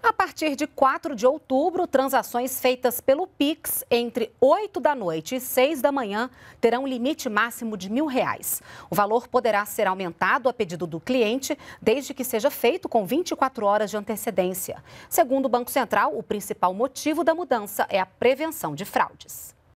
A partir de 4 de outubro, transações feitas pelo Pix entre 8 da noite e 6 da manhã terão limite máximo de mil reais. O valor poderá ser aumentado a pedido do cliente, desde que seja feito com 24 horas de antecedência. Segundo o Banco Central, o principal motivo da mudança é a prevenção de fraudes.